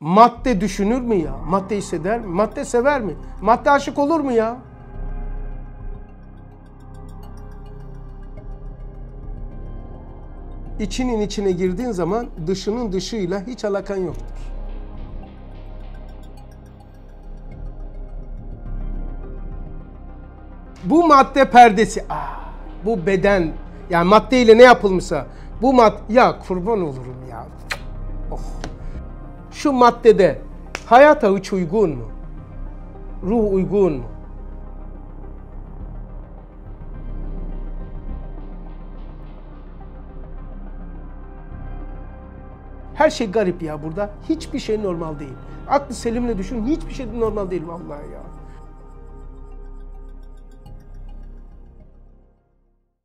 Madde düşünür mü ya? Madde hisseder mi? Madde sever mi? Madde aşık olur mu ya? İçinin içine girdiğin zaman dışının dışıyla hiç alakan yoktur. Bu madde perdesi, aa, bu beden, yani madde ile ne yapılmışsa, bu mad ya kurban olurum ya şu maddede hayata hiç uygun mu? Ruh uygun mu? Her şey garip ya burada. Hiçbir şey normal değil. Aklı selimle düşün. Hiçbir şey normal değil vallahi ya.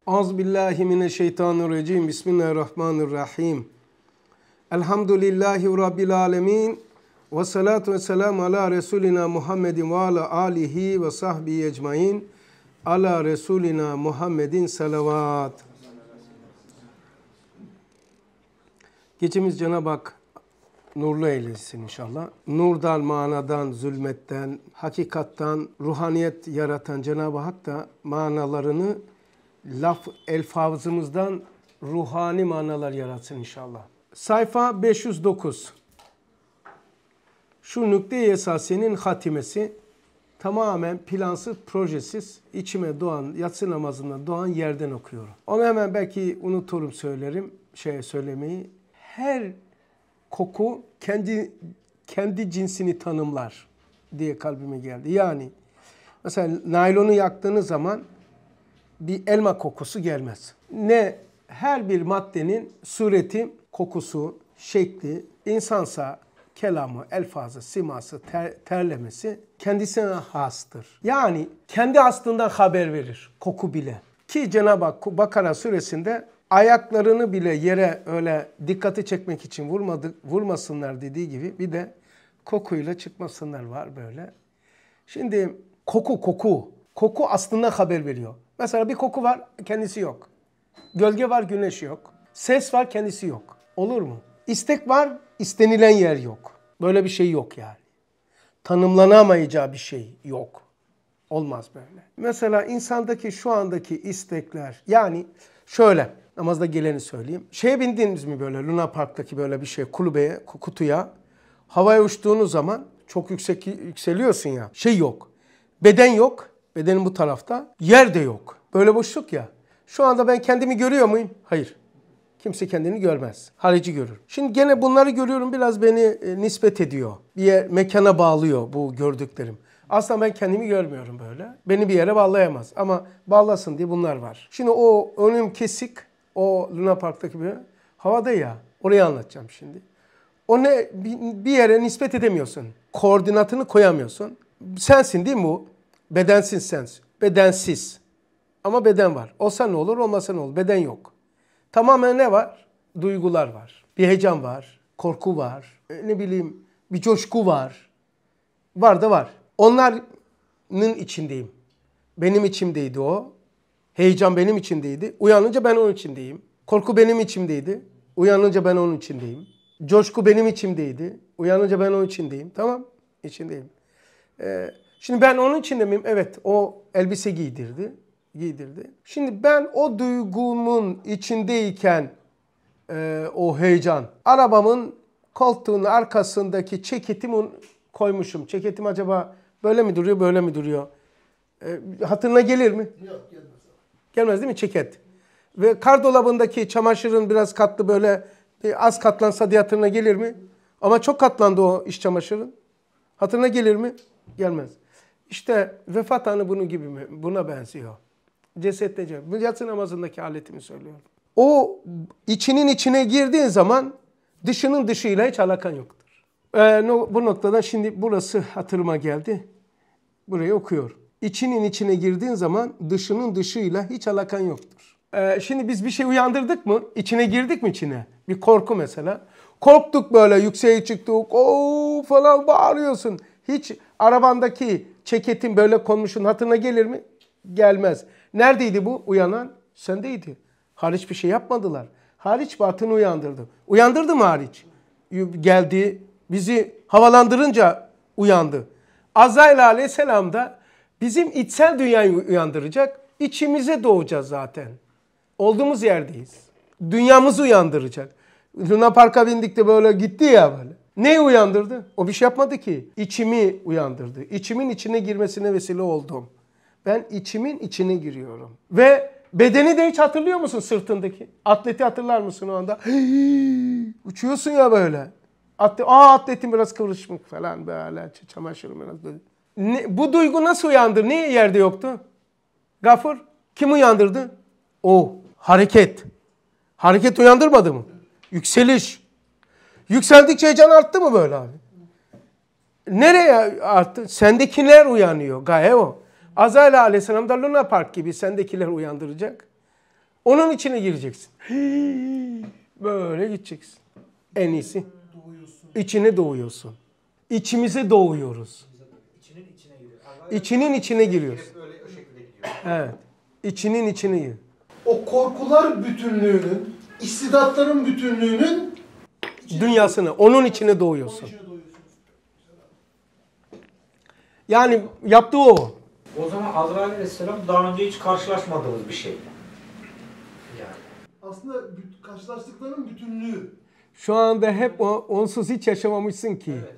Azbillahi mineşşeytanirracim. Bismillahirrahmanirrahim. Elhamdülillahi Rabbil Alemin. Ve salatu ve selamu ala Resulina Muhammedin ve ala alihi ve sahbihi ecmain. Ala Resulina Muhammedin salavat. Geçimiz Cenab-ı Hak nurlu eylesin inşallah. Nurdan, manadan, zulmetten, hakikattan, ruhaniyet yaratan Cenab-ı Hak da manalarını laf elfavzımızdan ruhani manalar yaratsın inşallah. Sayfa 509. Şu nükte-i hatimesi tamamen plansız, projesiz, içime doğan, yatsı namazından doğan yerden okuyorum. Onu hemen belki unuturum söylerim, şey söylemeyi. Her koku kendi kendi cinsini tanımlar diye kalbime geldi. Yani mesela naylonu yaktığınız zaman bir elma kokusu gelmez. Ne her bir maddenin sureti kokusu, şekli, insansa kelamı, elfazı, siması, ter, terlemesi kendisine hastır. Yani kendi hastından haber verir koku bile. Ki Cenab-ı Hak Bakara suresinde ayaklarını bile yere öyle dikkati çekmek için vurmadı, vurmasınlar dediği gibi bir de kokuyla çıkmasınlar var böyle. Şimdi koku koku. Koku aslında haber veriyor. Mesela bir koku var kendisi yok. Gölge var güneş yok. Ses var kendisi yok. Olur mu? İstek var, istenilen yer yok. Böyle bir şey yok yani. Tanımlanamayacağı bir şey yok. Olmaz böyle. Mesela insandaki şu andaki istekler yani şöyle namazda geleni söyleyeyim. Şeye bindiniz mi böyle Luna Park'taki böyle bir şey kulübeye, kutuya havaya uçtuğunuz zaman çok yüksek yükseliyorsun ya. Şey yok. Beden yok. Bedenin bu tarafta. Yer de yok. Böyle boşluk ya. Şu anda ben kendimi görüyor muyum? Hayır kimse kendini görmez. Harici görür. Şimdi gene bunları görüyorum biraz beni e, nispet ediyor. Bir yer, mekana bağlıyor bu gördüklerim. Aslında ben kendimi görmüyorum böyle. Beni bir yere bağlayamaz ama bağlasın diye bunlar var. Şimdi o önüm kesik, o Luna Park'taki bir havada ya. Orayı anlatacağım şimdi. O ne bir yere nispet edemiyorsun. Koordinatını koyamıyorsun. Sensin değil mi bu? Bedensin sens. Bedensiz. Ama beden var. Olsa ne olur, olmasa ne olur? Beden yok. Tamamen ne var? Duygular var. Bir heyecan var. Korku var. E, ne bileyim bir coşku var. Var da var. Onların içindeyim. Benim içimdeydi o. Heyecan benim içimdeydi. Uyanınca ben onun içindeyim. Korku benim içimdeydi. Uyanınca ben onun içindeyim. Coşku benim içimdeydi. Uyanınca ben onun içindeyim. Tamam. İçindeyim. Ee, şimdi ben onun içinde miyim? Evet. O elbise giydirdi giydirdi. Şimdi ben o duygumun içindeyken e, o heyecan arabamın koltuğun arkasındaki çeketimi koymuşum. Çeketim acaba böyle mi duruyor böyle mi duruyor? E, hatırına gelir mi? Yok gelmez. Gelmez değil mi Çeket. Ve kar dolabındaki çamaşırın biraz katlı böyle e, az katlansa diye hatırına gelir mi? Ama çok katlandı o iş çamaşırın. Hatırına gelir mi? Gelmez. İşte vefat anı bunun gibi mi? Buna benziyor. Cesette cevap. Yatsı namazındaki aletimi söylüyorum. O içinin içine girdiğin zaman dışının dışıyla hiç alakan yoktur. Ee, bu noktada şimdi burası hatırıma geldi. Burayı okuyorum. İçinin içine girdiğin zaman dışının dışıyla hiç alakan yoktur. Ee, şimdi biz bir şey uyandırdık mı? İçine girdik mi içine? Bir korku mesela. Korktuk böyle yükseğe çıktık. Oo falan bağırıyorsun. Hiç arabandaki ceketin böyle konmuşun hatırına gelir mi? Gelmez. Neredeydi bu? Uyanan sendeydi. Hariç bir şey yapmadılar. Hariç batını uyandırdı. Uyandırdı mı hariç? Geldi bizi havalandırınca uyandı. Azrail aleyhisselam da bizim içsel dünyayı uyandıracak. İçimize doğacağız zaten. Olduğumuz yerdeyiz. Dünyamızı uyandıracak. Luna Park'a bindik de böyle gitti ya böyle. Neyi uyandırdı? O bir şey yapmadı ki. İçimi uyandırdı. İçimin içine girmesine vesile oldum. Ben içimin içine giriyorum. Ve bedeni de hiç hatırlıyor musun sırtındaki? Atleti hatırlar mısın o anda? uçuyorsun ya böyle. Atlet, Aa atletim biraz kıvrışmış falan böyle. Çamaşırım biraz böyle. Ne, bu duygu nasıl uyandı? Niye yerde yoktu? Gafur kim uyandırdı? O hareket. Hareket uyandırmadı mı? Yükseliş. Yükseldikçe heyecan arttı mı böyle abi? Nereye arttı? Sendekiler uyanıyor. Gaye o. Azrail aleyhisselam da Luna Park gibi sendekiler uyandıracak. Onun içine gireceksin. böyle gideceksin. En iyisi. Doğuyorsun. İçine doğuyorsun. İçimize doğuyoruz. İçinin içine giriyoruz. İçinin içine giriyoruz. Evet. İçinin içine gir. O korkular bütünlüğünün, istidatların bütünlüğünün dünyasını, onun içine doğuyorsun. Yani yaptığı o. O zaman Azrail Aleyhisselam daha önce hiç karşılaşmadığımız bir şey. Yani. Aslında karşılaştıkların bütünlüğü. Şu anda hep onsuz hiç yaşamamışsın ki. Evet.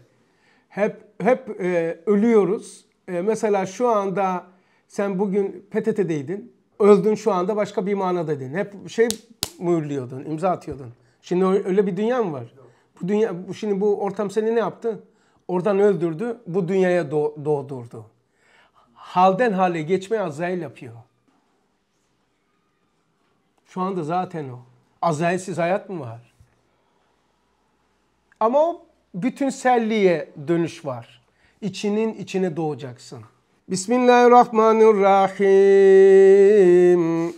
Hep hep e, ölüyoruz. E, mesela şu anda sen bugün PTT'deydin. Öldün şu anda başka bir manada manadaydın. Hep şey mühürlüyordun, imza atıyordun. Şimdi öyle bir dünya mı var? Bu dünya, şimdi bu ortam seni ne yaptı? Oradan öldürdü, bu dünyaya doğdurdu halden hale geçmeye Azrail yapıyor. Şu anda zaten o. Azrailsiz hayat mı var? Ama o bütünselliğe dönüş var. İçinin içine doğacaksın. Bismillahirrahmanirrahim.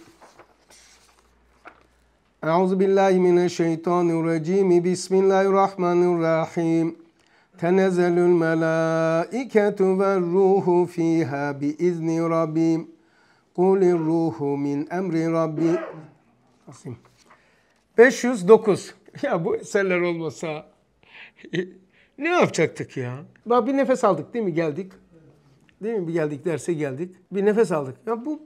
Euzu billahi mineşşeytanirracim. Bismillahirrahmanirrahim. Tenezzelül melâiketu ve ruhu fiha biizni rabbim. Kulir ruhu min emri rabbi. 509. Ya bu eserler olmasa ne yapacaktık ya? Bak bir nefes aldık değil mi geldik? Değil mi bir geldik derse geldik. Bir nefes aldık. Ya bu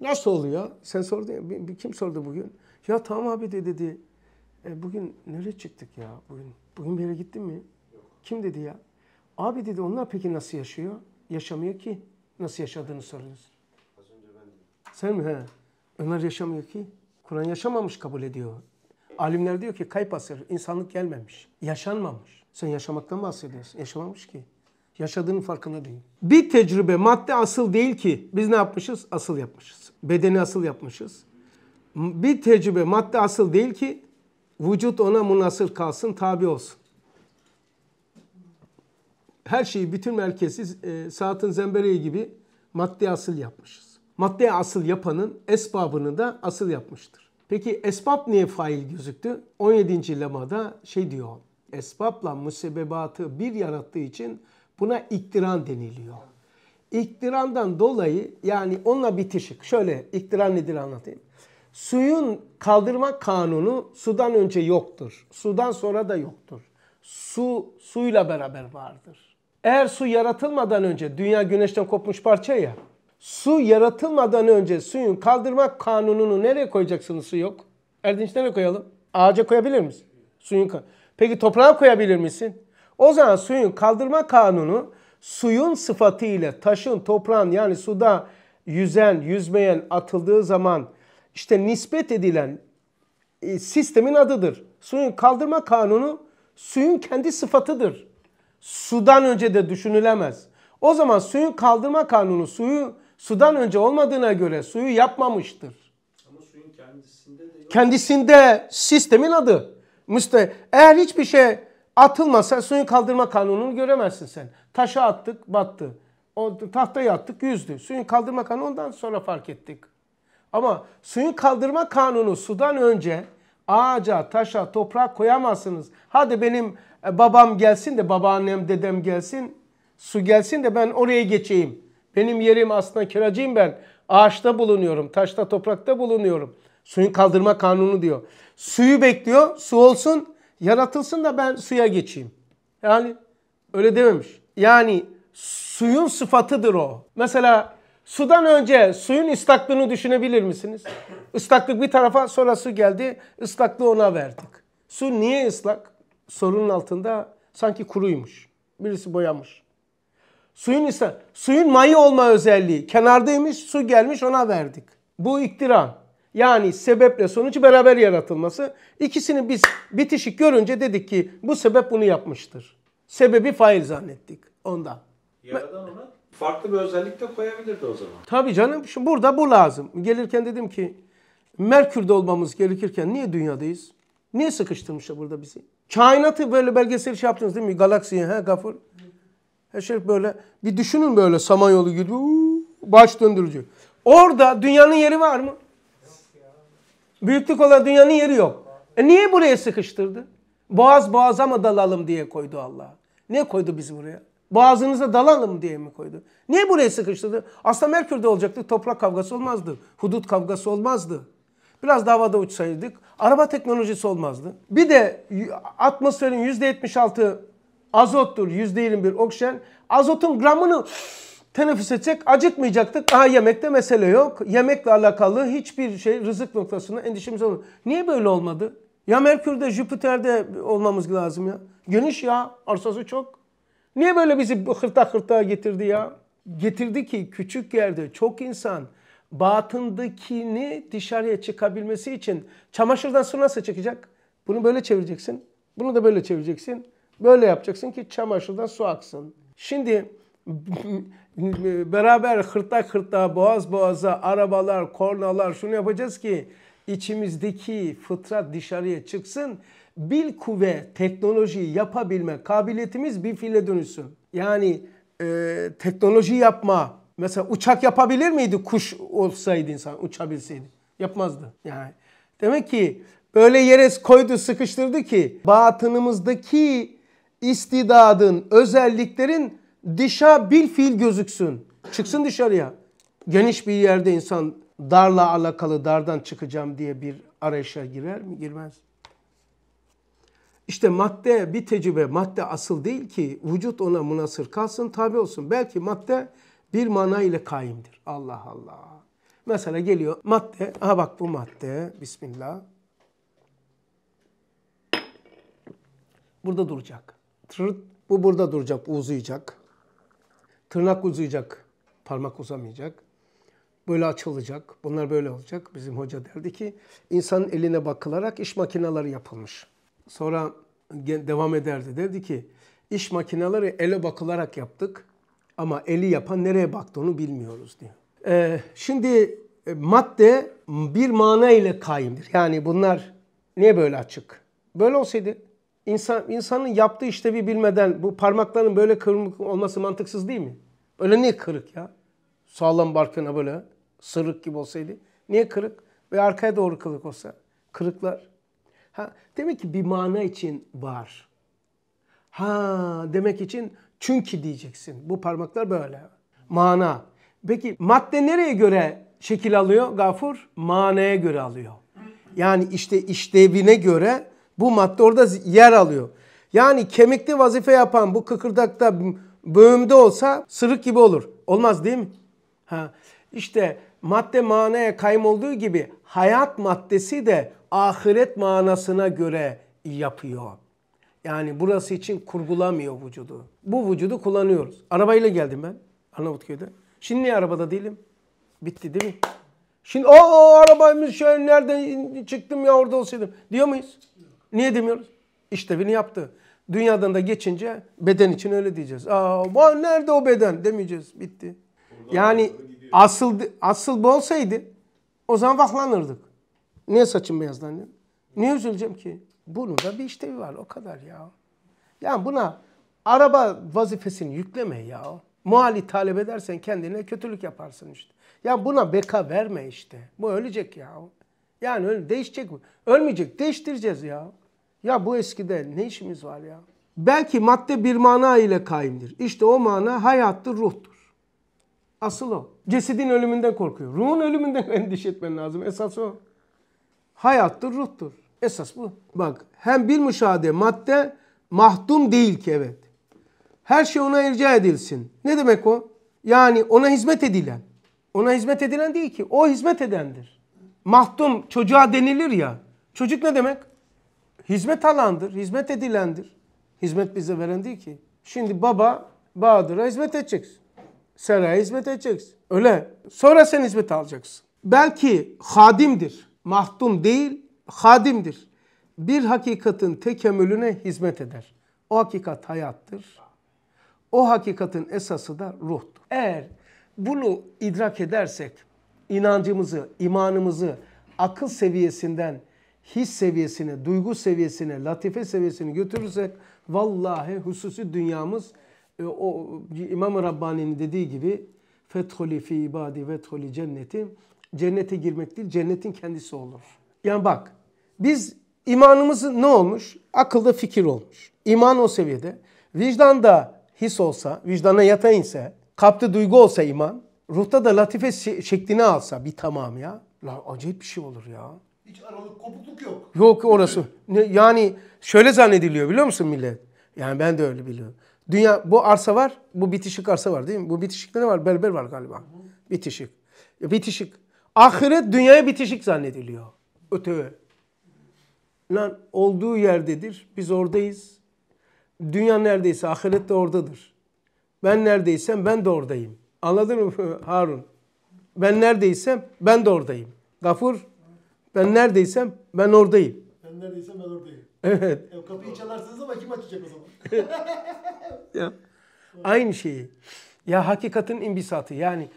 nasıl oluyor? Sen sordun ya. Bir, bir kim sordu bugün? Ya tamam abi de dedi. E, bugün nereye çıktık ya? Bugün bugün bir yere gittin mi? Kim dedi ya? Abi dedi onlar peki nasıl yaşıyor? Yaşamıyor ki. Nasıl yaşadığını soruyorsun. Az önce ben Sen mi? He. Ömer yaşamıyor ki. Kur'an yaşamamış kabul ediyor. Alimler diyor ki kayıp asır, insanlık gelmemiş, yaşanmamış. Sen yaşamaktan bahsediyorsun, yaşamamış ki. Yaşadığının farkında değil. Bir tecrübe, madde asıl değil ki. Biz ne yapmışız? Asıl yapmışız. Bedeni asıl yapmışız. Bir tecrübe, madde asıl değil ki vücut ona münasır kalsın, tabi olsun her şeyi bütün merkezi e, saatin zembereği gibi maddi asıl yapmışız. Madde asıl yapanın esbabını da asıl yapmıştır. Peki esbab niye fail gözüktü? 17. lemada şey diyor. Esbabla musebbebatı bir yarattığı için buna iktiran deniliyor. İktirandan dolayı yani onunla bitişik. Şöyle iktiran nedir anlatayım. Suyun kaldırma kanunu sudan önce yoktur. Sudan sonra da yoktur. Su suyla beraber vardır. Eğer su yaratılmadan önce dünya güneşten kopmuş parça ya. Su yaratılmadan önce suyun kaldırma kanununu nereye koyacaksınız su yok? Erdinç nereye koyalım? Ağaca koyabilir misin? Suyun Peki toprağa koyabilir misin? O zaman suyun kaldırma kanunu suyun sıfatı ile taşın, toprağın yani suda yüzen, yüzmeyen atıldığı zaman işte nispet edilen e, sistemin adıdır. Suyun kaldırma kanunu suyun kendi sıfatıdır sudan önce de düşünülemez. O zaman suyu kaldırma kanunu suyu sudan önce olmadığına göre suyu yapmamıştır. Ama suyun kendisinde de yok. Kendisinde sistemin adı. Müste eğer hiçbir şey atılmasa suyun kaldırma kanununu göremezsin sen. Taşa attık battı. O tahtaya attık yüzdü. Suyun kaldırma kanunu ondan sonra fark ettik. Ama suyun kaldırma kanunu sudan önce ağaca, taşa, toprağa koyamazsınız. Hadi benim e, babam gelsin de babaannem dedem gelsin su gelsin de ben oraya geçeyim. Benim yerim aslında kiracıyım ben. Ağaçta bulunuyorum, taşta toprakta bulunuyorum. Suyun kaldırma kanunu diyor. Suyu bekliyor, su olsun, yaratılsın da ben suya geçeyim. Yani öyle dememiş. Yani suyun sıfatıdır o. Mesela sudan önce suyun ıslaklığını düşünebilir misiniz? Islaklık bir tarafa sonra su geldi, ıslaklığı ona verdik. Su niye ıslak? sorunun altında sanki kuruymuş. Birisi boyamış. Suyun ise suyun mayı olma özelliği. Kenardaymış, su gelmiş ona verdik. Bu iktiran, Yani sebeple sonucu beraber yaratılması. ikisini biz bitişik görünce dedik ki bu sebep bunu yapmıştır. Sebebi fail zannettik ondan. Yaradan ona farklı bir özellik de koyabilirdi o zaman. Tabii canım. Şimdi burada bu lazım. Gelirken dedim ki Merkür'de olmamız gerekirken niye dünyadayız? Niye sıkıştırmışlar burada bizi? Kainatı böyle belgesel şey yaptınız değil mi? Galaksiyi he gafur. Her şey böyle. Bir düşünün böyle samanyolu gibi. Uuu, baş döndürücü. Orada dünyanın yeri var mı? Büyüklük olarak dünyanın yeri yok. E niye buraya sıkıştırdı? Boğaz boğaza mı dalalım diye koydu Allah. Niye koydu bizi buraya? Boğazınıza dalalım diye mi koydu? Niye buraya sıkıştırdı? Aslında Merkür'de olacaktı. Toprak kavgası olmazdı. Hudut kavgası olmazdı. Biraz davada uçsaydık araba teknolojisi olmazdı. Bir de atmosferin %76 azottur, %21 oksijen. Azotun gramını teneffüs edecek acıkmayacaktık. Daha yemekte mesele yok. Yemekle alakalı hiçbir şey rızık noktasında endişemiz olmadı. Niye böyle olmadı? Ya Merkür'de, Jüpiter'de olmamız lazım ya. Geniş ya, arsası çok. Niye böyle bizi hırta hırta getirdi ya? Getirdi ki küçük yerde çok insan batındakini dışarıya çıkabilmesi için çamaşırdan su nasıl çıkacak? Bunu böyle çevireceksin. Bunu da böyle çevireceksin. Böyle yapacaksın ki çamaşırdan su aksın. Şimdi beraber hırta hırta boğaz boğaza arabalar, kornalar şunu yapacağız ki içimizdeki fıtrat dışarıya çıksın. Bil kuvve teknolojiyi yapabilme kabiliyetimiz bir file dönüşsün. Yani e, teknoloji yapma, Mesela uçak yapabilir miydi kuş olsaydı insan uçabilseydi? Yapmazdı yani. Demek ki böyle yere koydu sıkıştırdı ki batınımızdaki istidadın, özelliklerin dışa bir fil gözüksün. Çıksın dışarıya. Geniş bir yerde insan darla alakalı dardan çıkacağım diye bir arayışa girer mi? Girmez. İşte madde bir tecrübe, madde asıl değil ki vücut ona münasır kalsın, tabi olsun. Belki madde bir mana ile kaimdir. Allah Allah. Mesela geliyor madde. Aha bak bu madde. Bismillah. Burada duracak. Tırt, bu burada duracak, uzayacak. Tırnak uzayacak, parmak uzamayacak. Böyle açılacak. Bunlar böyle olacak. Bizim hoca derdi ki insanın eline bakılarak iş makineleri yapılmış. Sonra devam ederdi. Derdi ki iş makineleri ele bakılarak yaptık. Ama eli yapan nereye baktı onu bilmiyoruz diyor. Ee, şimdi e, madde bir mana ile kaimdir. Yani bunlar niye böyle açık? Böyle olsaydı insan insanın yaptığı işlevi bilmeden bu parmakların böyle kırık olması mantıksız değil mi? Öyle niye kırık ya? Sağlam barkına böyle sırık gibi olsaydı. Niye kırık? Ve arkaya doğru kırık olsa. Kırıklar. Ha, demek ki bir mana için var. Ha demek için çünkü diyeceksin. Bu parmaklar böyle. Mana. Peki madde nereye göre şekil alıyor Gafur? Manaya göre alıyor. Yani işte işlevine göre bu madde orada yer alıyor. Yani kemikte vazife yapan bu kıkırdakta böğümde olsa sırık gibi olur. Olmaz değil mi? Ha. İşte madde manaya kayım olduğu gibi hayat maddesi de ahiret manasına göre yapıyor. Yani burası için kurgulamıyor vücudu. Bu vücudu kullanıyoruz. Arabayla geldim ben Arnavutköy'de. Şimdi niye arabada değilim? Bitti değil mi? Şimdi o arabamız şöyle nereden çıktım ya orada olsaydım diyor muyuz? Niye demiyoruz? beni yaptı. Dünyadan da geçince beden için öyle diyeceğiz. Aa nerede o beden demeyeceğiz. Bitti. yani asıl asıl bu olsaydı o zaman vahlanırdık. Niye saçım beyazlanıyor? Niye üzüleceğim ki? Bunun da bir işlevi var o kadar ya. Yani buna araba vazifesini yükleme ya. Muali talep edersen kendine kötülük yaparsın işte. Ya buna beka verme işte. Bu ölecek ya. Yani öyle değişecek mi? Ölmeyecek. Değiştireceğiz ya. Ya bu eskide ne işimiz var ya? Belki madde bir mana ile kaimdir. İşte o mana hayattır, ruhtur. Asıl o. Cesedin ölümünden korkuyor. Ruhun ölümünden endişe etmen lazım. Esas o. Hayattır, ruhtur. Esas bu. Bak hem bir müşahede madde mahdum değil ki evet. Her şey ona irca edilsin. Ne demek o? Yani ona hizmet edilen. Ona hizmet edilen değil ki. O hizmet edendir. Mahdum çocuğa denilir ya. Çocuk ne demek? Hizmet alandır, hizmet edilendir. Hizmet bize veren değil ki. Şimdi baba Bahadır'a hizmet edeceksin. Seraya hizmet edeceksin. Öyle. Sonra sen hizmet alacaksın. Belki hadimdir. Mahdum değil, hadimdir. Bir hakikatin tekemülüne hizmet eder. O hakikat hayattır. O hakikatin esası da ruhtur. Eğer bunu idrak edersek inancımızı, imanımızı akıl seviyesinden his seviyesine, duygu seviyesine, latife seviyesine götürürsek vallahi hususi dünyamız e, o İmam Rabbani'nin dediği gibi fethuli fi ibadi vethuli cenneti cennete girmek değil cennetin kendisi olur. Yani bak biz imanımız ne olmuş? Akılda fikir olmuş. İman o seviyede. vicdan da his olsa, vicdana yatan ise, kaptı duygu olsa iman, ruhta da latife şeklini alsa bir tamam ya. La acayip bir şey olur ya. Hiç aralık kopukluk yok. Yok orası. Yani şöyle zannediliyor biliyor musun millet? Yani ben de öyle biliyorum. Dünya bu arsa var, bu bitişik arsa var değil mi? Bu bitişikte ne var? Berber var galiba. Bitişik. Bitişik. Ahiret dünyaya bitişik zannediliyor. Öte olduğu yerdedir. Biz oradayız. Dünya neredeyse ahiret de oradadır. Ben neredeysem ben de oradayım. Anladın mı Harun? Ben neredeysem ben de oradayım. Gafur ben neredeysem ben oradayım. Ben neredeysem ben oradayım. Evet. Ya kapıyı çalarsınız ama kim açacak o zaman? ya. Aynı şeyi. Ya hakikatin imbisatı yani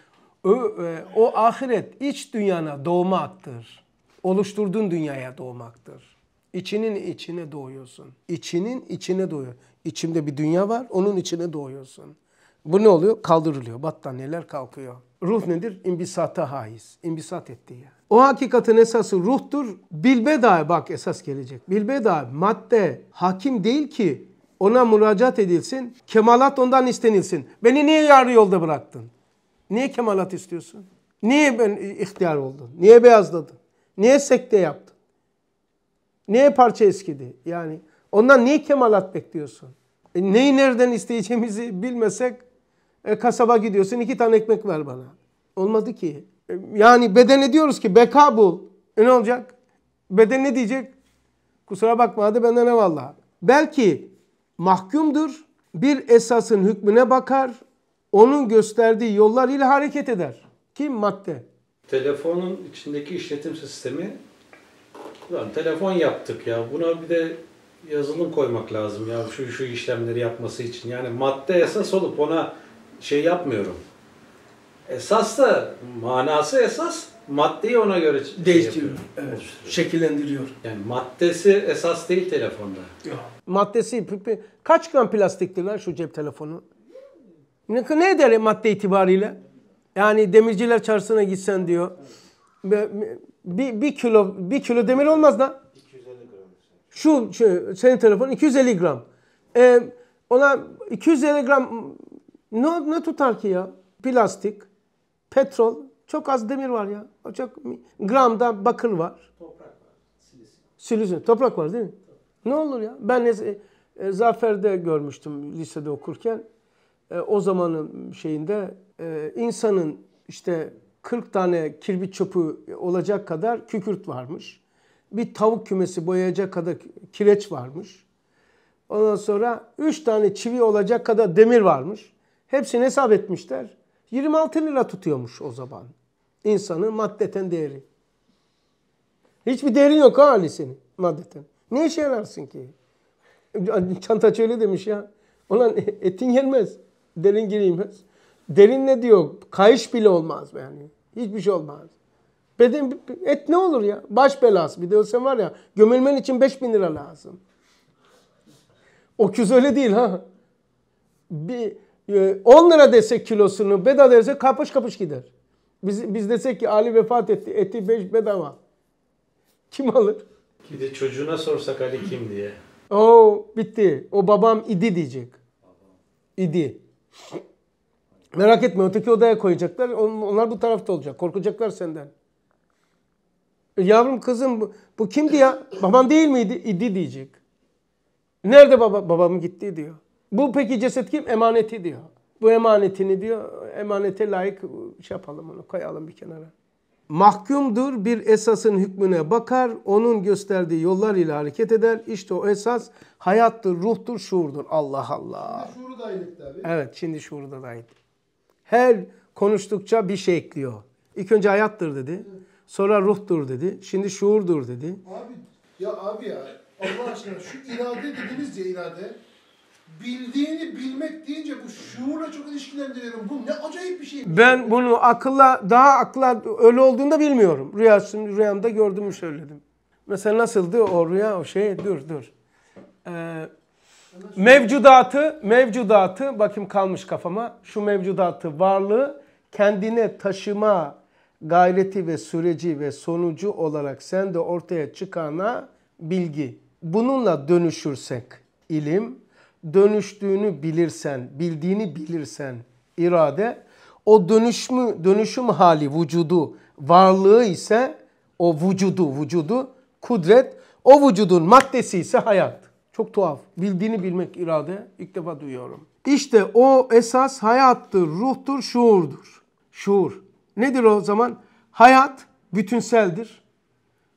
o, e, o ahiret iç dünyana doğmaktır. Oluşturduğun dünyaya doğmaktır. İçinin içine doğuyorsun. İçinin içine doğuyor. İçimde bir dünya var, onun içine doğuyorsun. Bu ne oluyor? Kaldırılıyor. Battaniyeler kalkıyor. Ruh nedir? İmbisata haiz. İmbisat ettiği. Yani. O hakikatin esası ruhtur. Bilbedai bak esas gelecek. Bilbedai madde hakim değil ki ona müracaat edilsin. Kemalat ondan istenilsin. Beni niye yarı yolda bıraktın? Niye kemalat istiyorsun? Niye ben ihtiyar oldun? Niye beyazladın? Niye sekte yaptın? Niye parça eskidi? Yani ondan niye kemalat bekliyorsun? E, neyi nereden isteyeceğimizi bilmesek e, kasaba gidiyorsun iki tane ekmek ver bana. Olmadı ki. E, yani bedene diyoruz ki beka bul. E ne olacak? Beden ne diyecek? Kusura bakma hadi benden ne Belki mahkumdur. Bir esasın hükmüne bakar. Onun gösterdiği yollar ile hareket eder. Kim madde? Telefonun içindeki işletim sistemi Ulan telefon yaptık ya. Buna bir de yazılım koymak lazım ya. Şu şu işlemleri yapması için. Yani madde esas olup ona şey yapmıyorum. Esas da manası esas maddeyi ona göre şey değiştiriyor. evet. Şekillendiriyor. Yani maddesi esas değil telefonda. Yok. Maddesi kaç gram plastiktir lan şu cep telefonu? Ne, ne eder madde itibariyle? Yani demirciler çarşısına gitsen diyor bir, bir kilo bir kilo demir olmaz da. 250 gram. Şu, şu senin telefonun 250 gram. Ee, ona 250 gram ne, ne tutar ki ya? Plastik, petrol, çok az demir var ya. O çok gramda bakır var. Toprak var. Silisin. Toprak var değil mi? Ne olur ya? Ben e, e, Zafer'de görmüştüm lisede okurken. E, o zamanın şeyinde e, insanın işte 40 tane kirbi çöpü olacak kadar kükürt varmış. Bir tavuk kümesi boyayacak kadar kireç varmış. Ondan sonra 3 tane çivi olacak kadar demir varmış. Hepsini hesap etmişler. 26 lira tutuyormuş o zaman. İnsanın maddeten değeri. Hiçbir değerin yok ha senin maddeten. Ne işe yararsın ki? Çantaç öyle demiş ya. Olan etin gelmez, Derin girilmez. Derin ne diyor? Kayış bile olmaz yani. Hiçbir şey olmaz. Beden, et ne olur ya? Baş belası. Bir de ölsen var ya gömülmen için 5000 lira lazım. Oküz öyle değil ha. Bir, 10 e, lira desek kilosunu bedava desek kapış kapış gider. Biz, biz desek ki Ali vefat etti. Eti beş bedava. Kim alır? Bir de çocuğuna sorsak Ali kim diye. Oo bitti. O babam idi diyecek. İdi. Merak etme öteki odaya koyacaklar. Onlar bu tarafta olacak. Korkacaklar senden. E, yavrum kızım bu, bu kimdi ya? Baban değil miydi? İdi diyecek. Nerede baba? Babam gitti diyor. Bu peki ceset kim? Emaneti diyor. Bu emanetini diyor emanete layık şey yapalım onu koyalım bir kenara. Mahkumdur bir esasın hükmüne bakar, onun gösterdiği yollar ile hareket eder. İşte o esas hayattır, ruhtur, şuurdur. Allah Allah. Şimdi şuuru da ayırt Evet şimdi şuuru da ayırt. Her konuştukça bir şey ekliyor. İlk önce hayattır dedi. Sonra ruhtur dedi. Şimdi şuurdur dedi. Abi ya abi ya Allah aşkına şu irade dediniz ya irade. Bildiğini bilmek deyince bu şuurla çok ilişkilendiriyorum. Bu ne acayip bir şey. Ben bunu akılla daha akla öyle olduğunda bilmiyorum. Rüyasını rüyamda gördüm söyledim. Mesela nasıldı o rüya o şey dur dur. Ee, Mevcudatı, mevcudatı bakayım kalmış kafama. Şu mevcudatı varlığı kendine taşıma gayreti ve süreci ve sonucu olarak sen de ortaya çıkana bilgi. Bununla dönüşürsek ilim, dönüştüğünü bilirsen, bildiğini bilirsen irade, o dönüşmü, dönüşüm hali vücudu, varlığı ise o vücudu, vücudu kudret, o vücudun maddesi ise hayat. Çok tuhaf. Bildiğini bilmek irade İlk defa duyuyorum. İşte o esas hayattır, ruhtur, şuurdur. Şuur. Nedir o zaman? Hayat bütünseldir.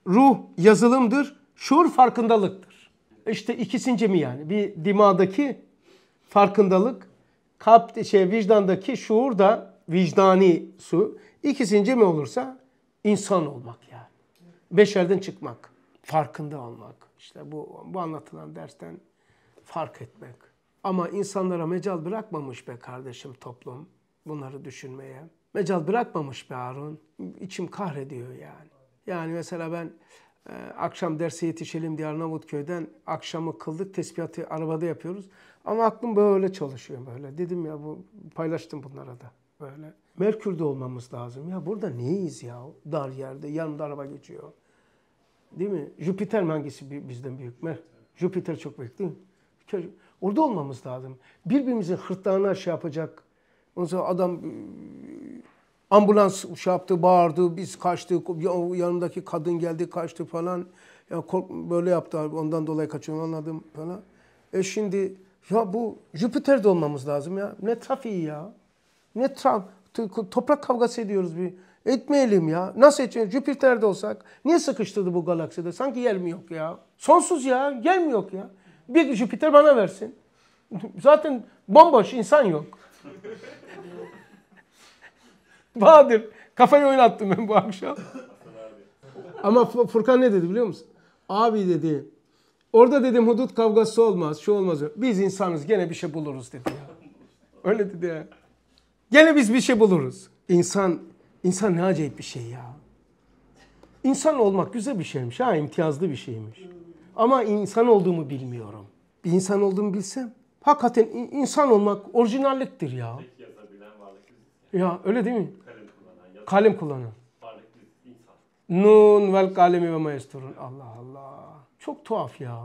Ruh yazılımdır. Şuur farkındalıktır. İşte ikisince mi yani? Bir dimadaki farkındalık, kalp şey vicdandaki şuur da vicdani su. İkisince mi olursa insan olmak yani. Beşerden çıkmak, farkında olmak. İşte bu, bu anlatılan dersten fark etmek. Ama insanlara mecal bırakmamış be kardeşim toplum bunları düşünmeye. Mecal bırakmamış be Harun. İçim kahrediyor yani. Yani mesela ben e, akşam derse yetişelim diye Arnavutköy'den akşamı kıldık tespihatı arabada yapıyoruz. Ama aklım böyle çalışıyor böyle. Dedim ya bu paylaştım bunlara da böyle. Merkür'de olmamız lazım. Ya burada neyiz ya? Dar yerde yanımda araba geçiyor. Değil mi? Jüpiter hangisi bizden büyük? Mer Jüpiter çok büyük değil mi? Orada olmamız lazım. Birbirimizin hırtlağına şey yapacak. Ondan adam e, ambulans şey yaptı, bağırdı, biz kaçtık, yanımdaki kadın geldi, kaçtı falan. Ya kork böyle yaptı, ondan dolayı kaçıyorum anladım falan. E şimdi ya bu Jüpiter'de olmamız lazım ya. Ne trafiği ya. Ne traf toprak kavgası ediyoruz bir. Etmeyelim ya. Nasıl etmeyelim? Jüpiter'de olsak. Niye sıkıştırdı bu galakside? Sanki yer mi yok ya? Sonsuz ya. Yer mi yok ya? Bir Jüpiter bana versin. Zaten bomboş insan yok. Bahadır. Kafayı oynattım ben bu akşam. Ama Furkan ne dedi biliyor musun? Abi dedi. Orada dedim hudut kavgası olmaz. Şu olmaz. Biz insanız gene bir şey buluruz dedi Öyle dedi ya. Gene biz bir şey buluruz. İnsan İnsan ne acayip bir şey ya. İnsan olmak güzel bir şeymiş ha imtiyazlı bir şeymiş. Ama insan olduğumu bilmiyorum. Bir insan olduğumu bilsem hakikaten insan olmak orijinalliktir ya. Ya öyle değil mi? Kalem kullanan. Nun vel kalemi ve maesturun. Allah Allah. Çok tuhaf ya.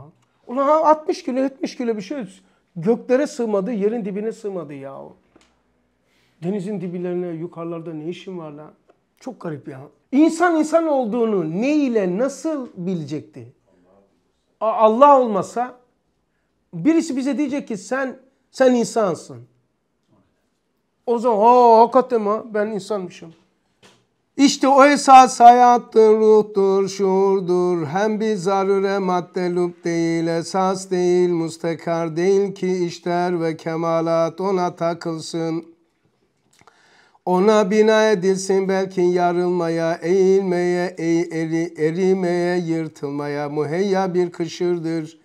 Ulan 60 kilo 70 kilo bir şey göklere sığmadı, yerin dibine sığmadı ya. Denizin dibilerine yukarılarda ne işin var lan? Çok garip ya. İnsan insan olduğunu ne ile nasıl bilecekti? Allah olmasa birisi bize diyecek ki sen sen insansın. O zaman ha hakikaten mi? Ben insanmışım. İşte o esas hayattır, ruhtur, şuurdur. Hem bir zarure maddelup değil, esas değil, mustekar değil ki işler ve kemalat ona takılsın.'' Ona bina edilsin belki yarılmaya, eğilmeye, ey, eri, erimeye, yırtılmaya muheyya bir kışırdır.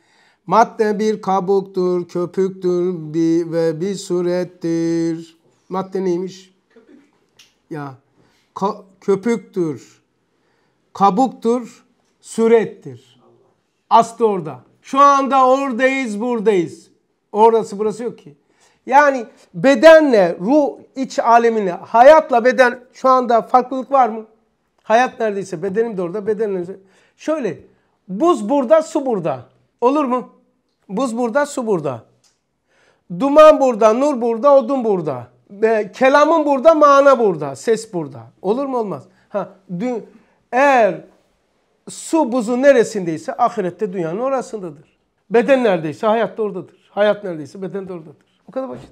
Madde bir kabuktur, köpüktür bir ve bir surettir. Madde neymiş? Köpük. Ya Ka- köpüktür, kabuktur, surettir. Aslı orada. Şu anda oradayız, buradayız. Orası burası yok ki. Yani bedenle ruh iç alemini, hayatla beden şu anda farklılık var mı? Hayat neredeyse bedenim de orada, bedenim de. Şöyle buz burada, su burada. Olur mu? Buz burada, su burada. Duman burada, nur burada, odun burada. E, kelamın burada, mana burada, ses burada. Olur mu olmaz? Ha, dün, eğer su buzu neresindeyse ahirette dünyanın orasındadır. Beden neredeyse hayat da oradadır. Hayat neredeyse beden de oradadır. Bu kadar basit.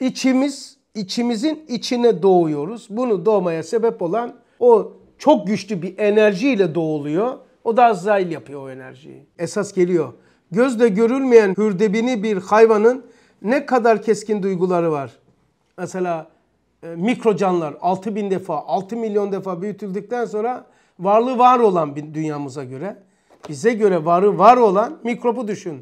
İçimiz, içimizin içine doğuyoruz. Bunu doğmaya sebep olan o çok güçlü bir enerjiyle doğuluyor. O da Azrail yapıyor o enerjiyi. Esas geliyor. Gözle görülmeyen hürdebini bir hayvanın ne kadar keskin duyguları var. Mesela e, mikro canlılar 6 bin defa, 6 milyon defa büyütüldükten sonra varlığı var olan bir dünyamıza göre, bize göre varı var olan mikrobu düşün.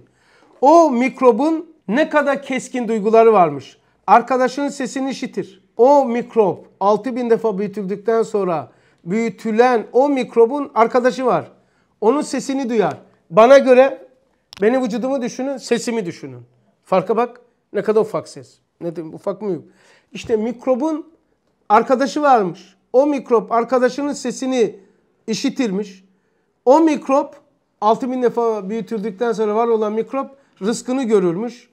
O mikrobun ne kadar keskin duyguları varmış. Arkadaşının sesini işitir. O mikrop 6000 defa büyütüldükten sonra büyütülen o mikrobun arkadaşı var. Onun sesini duyar. Bana göre benim vücudumu düşünün, sesimi düşünün. Farka bak ne kadar ufak ses. Ne diyeyim ufak mı yok? İşte mikrobun arkadaşı varmış. O mikrop arkadaşının sesini işitirmiş. O mikrop 6000 defa büyütüldükten sonra var olan mikrop rızkını görürmüş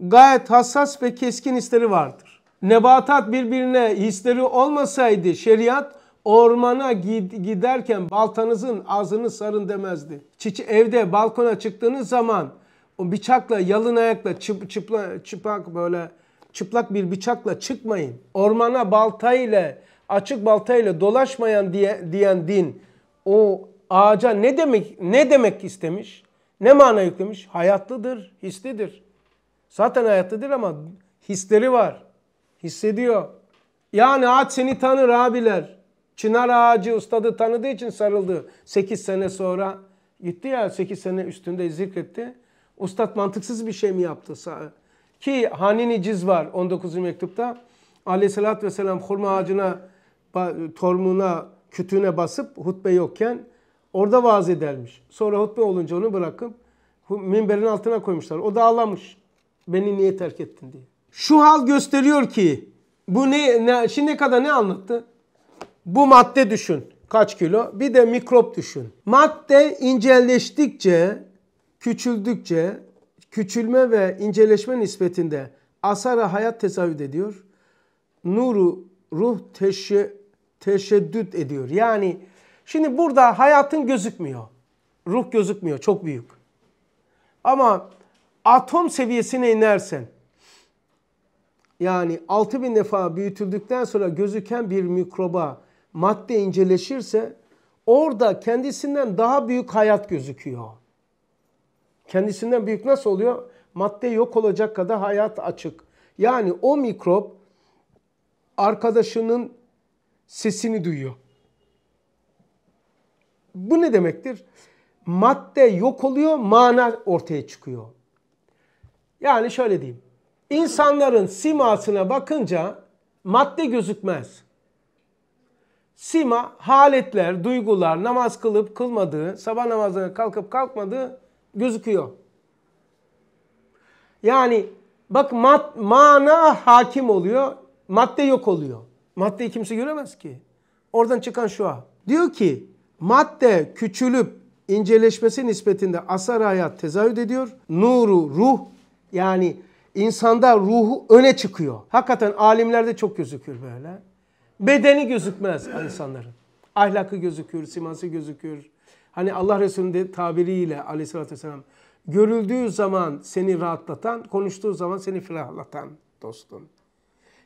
gayet hassas ve keskin hisleri vardır. Nebatat birbirine hisleri olmasaydı şeriat ormana giderken baltanızın ağzını sarın demezdi. Çiçi evde balkona çıktığınız zaman o bıçakla yalın ayakla çıp, çıpla, çıplak böyle çıplak bir bıçakla çıkmayın. Ormana balta ile açık balta ile dolaşmayan diye, diyen din o ağaca ne demek ne demek istemiş? Ne mana yüklemiş? Hayatlıdır, hislidir. Zaten hayatta değil ama hisleri var. Hissediyor. Yani ağaç seni tanır abiler. Çınar ağacı ustadı tanıdığı için sarıldı. 8 sene sonra gitti ya 8 sene üstünde zikretti. Ustad mantıksız bir şey mi yaptı? Ki hanini ciz var 19. mektupta. Aleyhissalatü vesselam hurma ağacına, tormuna, kütüğüne basıp hutbe yokken orada vaaz edermiş. Sonra hutbe olunca onu bırakıp minberin altına koymuşlar. O dağlamış. Beni niye terk ettin diye. Şu hal gösteriyor ki bu ne, ne şimdi kadar ne anlattı? Bu madde düşün kaç kilo bir de mikrop düşün. Madde incelleştikçe küçüldükçe küçülme ve inceleşme nispetinde asara hayat tezahüt ediyor. Nuru ruh teşe, teşeddüt ediyor. Yani şimdi burada hayatın gözükmüyor. Ruh gözükmüyor çok büyük. Ama atom seviyesine inersen yani 6000 defa büyütüldükten sonra gözüken bir mikroba madde inceleşirse orada kendisinden daha büyük hayat gözüküyor. Kendisinden büyük nasıl oluyor? Madde yok olacak kadar hayat açık. Yani o mikrop arkadaşının sesini duyuyor. Bu ne demektir? Madde yok oluyor, mana ortaya çıkıyor. Yani şöyle diyeyim. İnsanların simasına bakınca madde gözükmez. Sima haletler, duygular, namaz kılıp kılmadığı, sabah namazına kalkıp kalkmadığı gözüküyor. Yani bak mat, mana hakim oluyor, madde yok oluyor. Maddeyi kimse göremez ki. Oradan çıkan şu a. Diyor ki madde küçülüp inceleşmesi nispetinde asar hayat tezahüt ediyor. Nuru ruh yani insanda ruhu öne çıkıyor. Hakikaten alimlerde çok gözükür böyle. Bedeni gözükmez insanların. Ahlakı gözükür, siması gözükür. Hani Allah Resulü'nün de tabiriyle aleyhissalatü vesselam görüldüğü zaman seni rahatlatan, konuştuğu zaman seni ferahlatan dostum.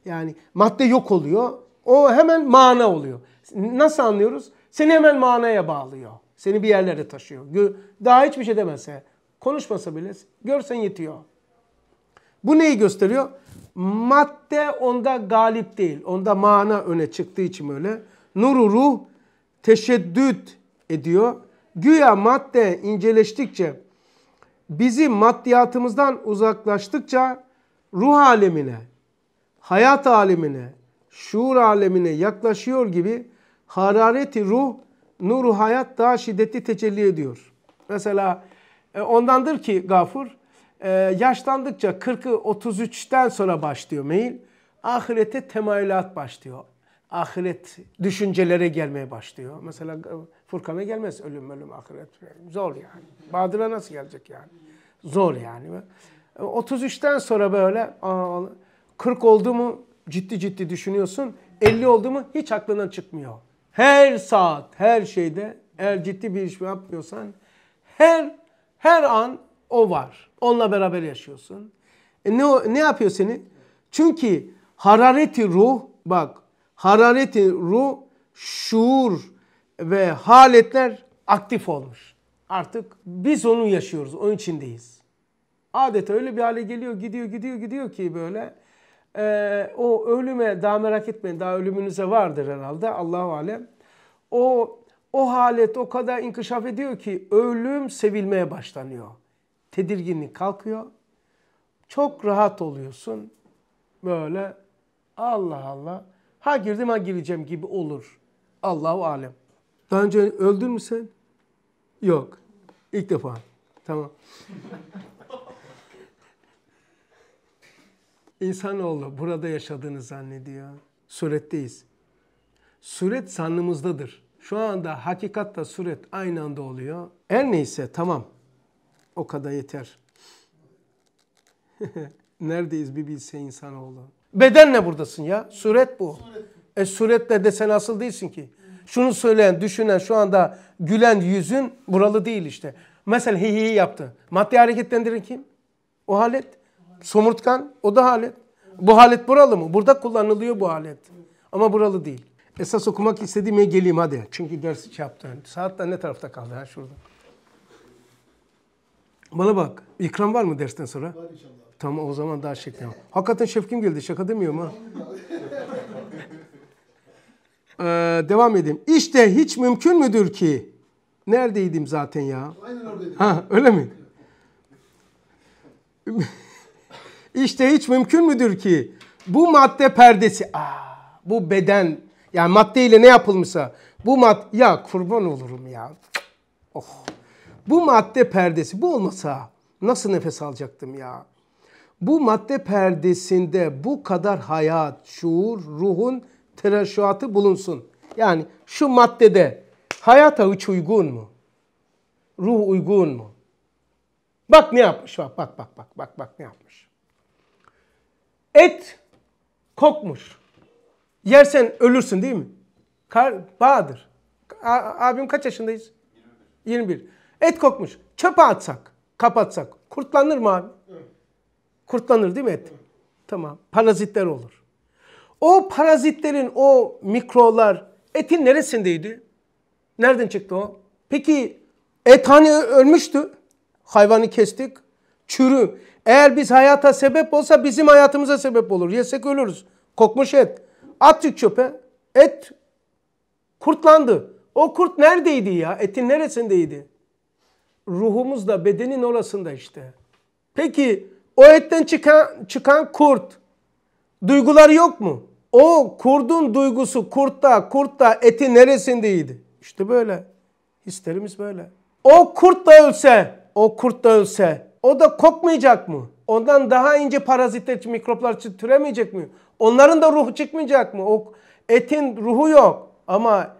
Yani madde yok oluyor. O hemen mana oluyor. Nasıl anlıyoruz? Seni hemen manaya bağlıyor. Seni bir yerlere taşıyor. Daha hiçbir şey demese, konuşmasa bile görsen yetiyor. Bu neyi gösteriyor? Madde onda galip değil. Onda mana öne çıktığı için öyle. Nuru ruh teşeddüt ediyor. Güya madde inceleştikçe bizi maddiyatımızdan uzaklaştıkça ruh alemine, hayat alemine, şuur alemine yaklaşıyor gibi harareti ruh, nuru hayat daha şiddetli tecelli ediyor. Mesela e, ondandır ki gafur ee, yaşlandıkça 40'ı 33'ten sonra başlıyor meyil. Ahirete temayülat başlıyor. Ahiret düşüncelere gelmeye başlıyor. Mesela Furkan'a gelmez ölüm ölüm ahiret. Zor yani. Bahadır'a nasıl gelecek yani? Zor yani. 33'ten sonra böyle 40 oldu mu ciddi ciddi düşünüyorsun. 50 oldu mu hiç aklından çıkmıyor. Her saat, her şeyde eğer ciddi bir iş yapmıyorsan her her an o var. Onunla beraber yaşıyorsun. E ne, ne yapıyor seni? Çünkü harareti ruh bak harareti ruh şuur ve haletler aktif olmuş. Artık biz onu yaşıyoruz. Onun içindeyiz. Adeta öyle bir hale geliyor gidiyor gidiyor gidiyor ki böyle e, o ölüme daha merak etmeyin daha ölümünüze vardır herhalde Allahu alem. O o halet o kadar inkişaf ediyor ki ölüm sevilmeye başlanıyor tedirginlik kalkıyor. Çok rahat oluyorsun. Böyle Allah Allah. Ha girdim ha gireceğim gibi olur. Allahu alem. Daha önce öldün mü sen? Yok. İlk defa. Tamam. İnsanoğlu burada yaşadığını zannediyor. Suretteyiz. Suret sanımızdadır. Şu anda hakikatla suret aynı anda oluyor. Her neyse tamam. O kadar yeter. Neredeyiz bir bilse insanoğlu. Bedenle buradasın ya. Suret bu. Suret. E suretle desen asıl değilsin ki. Şunu söyleyen, düşünen, şu anda gülen yüzün buralı değil işte. Mesela hihi hi yaptı. Maddi hareketlendiren kim? O halet. Somurtkan o da halet. Bu halet buralı mı? Burada kullanılıyor bu halet. Ama buralı değil. Esas okumak istediğime geleyim hadi. Çünkü dersi şey yaptı. ne tarafta kaldı? Ha şurada. Bana bak. İkram var mı dersten sonra? Var inşallah. Tamam o zaman daha şekli. Hakikaten şefkim geldi. Şaka demiyorum ha. ee, devam edeyim. İşte hiç mümkün müdür ki? Neredeydim zaten ya? Aynen oradaydım. Ha öyle mi? İşte hiç mümkün müdür ki bu madde perdesi, aa, bu beden yani madde ile ne yapılmışsa bu mad ya kurban olurum ya. Oh. Bu madde perdesi bu olmasa nasıl nefes alacaktım ya? Bu madde perdesinde bu kadar hayat, şuur, ruhun tereşuatı bulunsun. Yani şu maddede hayata hiç uygun mu? Ruh uygun mu? Bak ne yapmış bak bak bak bak bak bak ne yapmış. Et kokmuş. Yersen ölürsün değil mi? Kar, Bahadır. A abim kaç yaşındayız? 21. 21. Et kokmuş. Çöpe atsak, kapatsak kurtlanır mı abi? Kurtlanır değil mi et? Tamam. Parazitler olur. O parazitlerin o mikrolar etin neresindeydi? Nereden çıktı o? Peki et hani ölmüştü? Hayvanı kestik. Çürü. Eğer biz hayata sebep olsa bizim hayatımıza sebep olur. Yesek ölürüz. Kokmuş et. Attık çöpe. Et kurtlandı. O kurt neredeydi ya? Etin neresindeydi? ruhumuz bedenin orasında işte. Peki o etten çıkan, çıkan kurt duyguları yok mu? O kurdun duygusu kurtta, kurtta eti neresindeydi? İşte böyle. Hislerimiz böyle. O kurt da ölse, o kurt da ölse o da kokmayacak mı? Ondan daha ince parazitler, mikroplar türemeyecek mi? Onların da ruhu çıkmayacak mı? O etin ruhu yok ama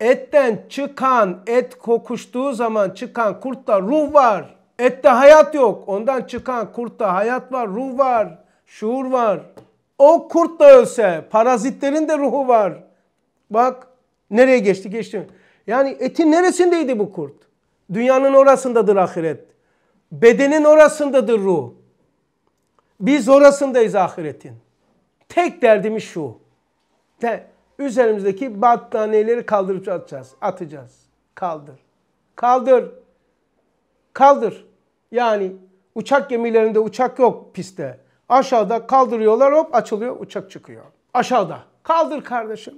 Etten çıkan et kokuştuğu zaman çıkan kurtta ruh var. Ette hayat yok. Ondan çıkan kurtta hayat var, ruh var, şuur var. O kurt da ölse parazitlerin de ruhu var. Bak nereye geçti geçti. Yani etin neresindeydi bu kurt? Dünyanın orasındadır ahiret. Bedenin orasındadır ruh. Biz orasındayız ahiretin. Tek derdimiz şu üzerimizdeki battaniyeleri kaldırıp atacağız. Atacağız. Kaldır. Kaldır. Kaldır. Yani uçak gemilerinde uçak yok pistte. Aşağıda kaldırıyorlar hop açılıyor uçak çıkıyor. Aşağıda. Kaldır kardeşim.